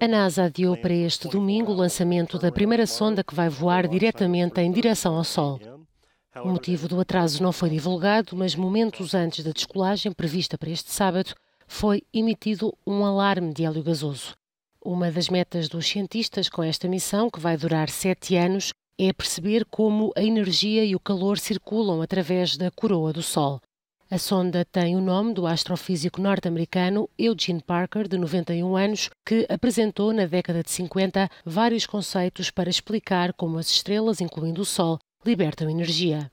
A NASA adiou para este domingo o lançamento da primeira sonda que vai voar diretamente em direção ao Sol. O motivo do atraso não foi divulgado, mas momentos antes da descolagem prevista para este sábado, foi emitido um alarme de hélio gasoso. Uma das metas dos cientistas com esta missão, que vai durar sete anos, é perceber como a energia e o calor circulam através da coroa do Sol. A sonda tem o nome do astrofísico norte-americano Eugene Parker, de 91 anos, que apresentou na década de 50 vários conceitos para explicar como as estrelas, incluindo o Sol, libertam energia.